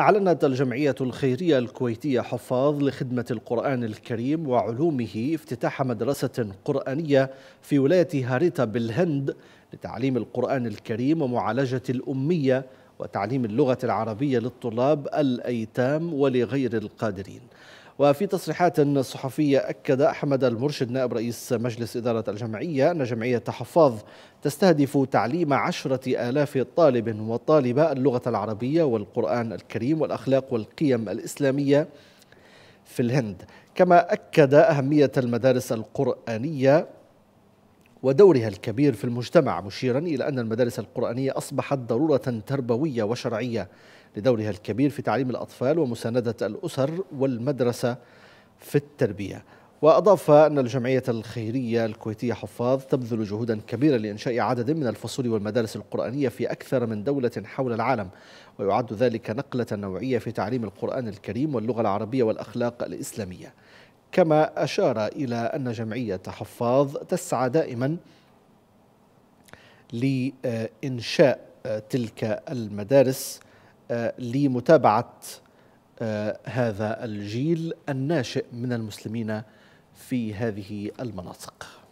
أعلنت الجمعية الخيرية الكويتية حفاظ لخدمة القرآن الكريم وعلومه افتتاح مدرسة قرآنية في ولاية هاريتا بالهند لتعليم القرآن الكريم ومعالجة الأمية وتعليم اللغة العربية للطلاب الأيتام ولغير القادرين وفي تصريحات صحفية أكد أحمد المرشد نائب رئيس مجلس إدارة الجمعية أن جمعية حفاظ تستهدف تعليم عشرة آلاف طالب وطالبة اللغة العربية والقرآن الكريم والأخلاق والقيم الإسلامية في الهند كما أكد أهمية المدارس القرآنية ودورها الكبير في المجتمع مشيرا إلى أن المدارس القرآنية أصبحت ضرورة تربوية وشرعية لدورها الكبير في تعليم الأطفال ومساندة الأسر والمدرسة في التربية وأضاف أن الجمعية الخيرية الكويتية حفاظ تبذل جهودا كبيرة لإنشاء عدد من الفصول والمدارس القرآنية في أكثر من دولة حول العالم ويعد ذلك نقلة نوعية في تعليم القرآن الكريم واللغة العربية والأخلاق الإسلامية كما أشار إلى أن جمعية حفاظ تسعى دائما لإنشاء تلك المدارس آه، لمتابعة آه، هذا الجيل الناشئ من المسلمين في هذه المناطق